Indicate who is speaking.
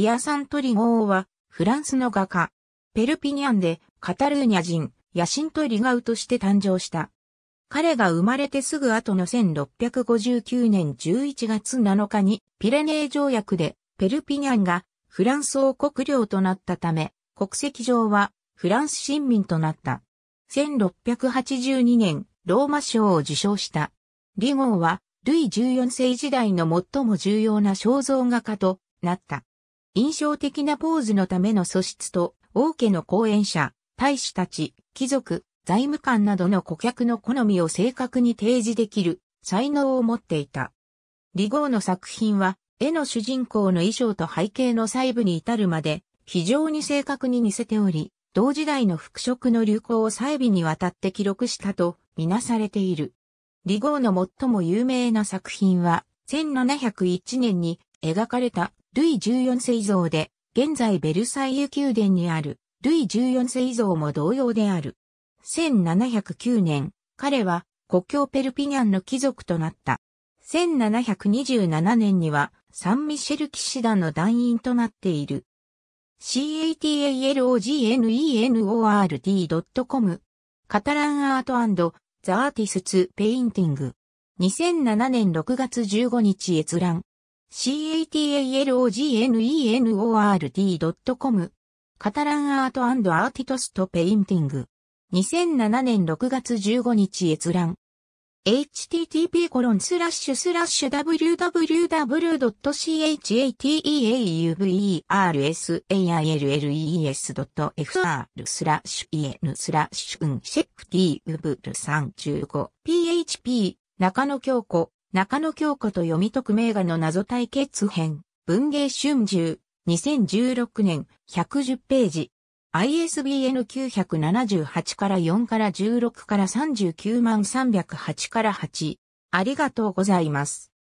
Speaker 1: イアサントリゴーは、フランスの画家、ペルピニャンで、カタルーニャ人、ヤシントリガウとして誕生した。彼が生まれてすぐ後の1659年11月7日に、ピレネー条約で、ペルピニャンが、フランス王国領となったため、国籍上は、フランス新民となった。1682年、ローマ賞を受賞した。リゴーは、ルイ14世時代の最も重要な肖像画家となった。印象的なポーズのための素質と、王家の後援者、大使たち、貴族、財務官などの顧客の好みを正確に提示できる才能を持っていた。リゴーの作品は、絵の主人公の衣装と背景の細部に至るまで、非常に正確に似せており、同時代の服飾の流行を細部にわたって記録したとみなされている。リゴーの最も有名な作品は、1701年に描かれたルイ14世像で、現在ベルサイユ宮殿にある、ルイ14世像も同様である。1709年、彼は国境ペルピニャンの貴族となった。1727年には、サンミシェル騎士団の団員となっている。c a t a l o g n e n o r d c o m カタランアートザアーティスツペインティング2007年6月15日閲覧 catalogneort.com カタランアートアーティトストペインティング2007年6月15日閲覧 http コロンスラッシュスラッシュ www.chateauversailes.fr スラッシュ en スラッシュンシェクティーブル35 php 中野京子中野京子と読み解く名画の謎対決編、文芸春秋、2016年、110ページ。ISBN 978から4から16から39万308から8。ありがとうございます。